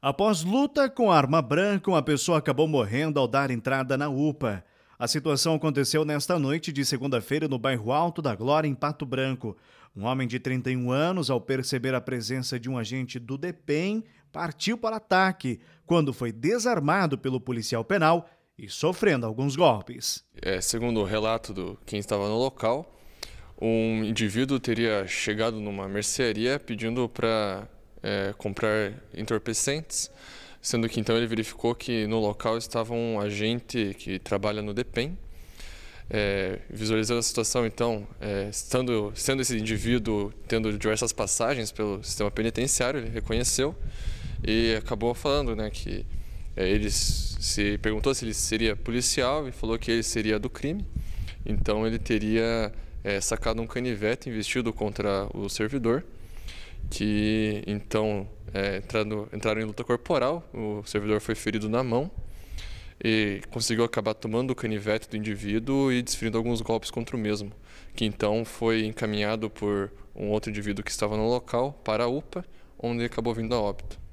Após luta com arma branca, uma pessoa acabou morrendo ao dar entrada na UPA. A situação aconteceu nesta noite de segunda-feira no bairro Alto da Glória, em Pato Branco. Um homem de 31 anos, ao perceber a presença de um agente do DEPEN, partiu para ataque, quando foi desarmado pelo policial penal e sofrendo alguns golpes. É, segundo o relato de quem estava no local, um indivíduo teria chegado numa mercearia pedindo para é, comprar entorpecentes, sendo que então ele verificou que no local estava um agente que trabalha no DEPEN. É, visualizando a situação, então, é, estando, sendo esse indivíduo tendo diversas passagens pelo sistema penitenciário, ele reconheceu e acabou falando né, que é, ele se perguntou se ele seria policial e falou que ele seria do crime. Então ele teria é, sacado um canivete investido contra o servidor que então é, entrando, entraram em luta corporal. O servidor foi ferido na mão e conseguiu acabar tomando o canivete do indivíduo e desferindo alguns golpes contra o mesmo, que então foi encaminhado por um outro indivíduo que estava no local para a UPA, onde acabou vindo a óbito.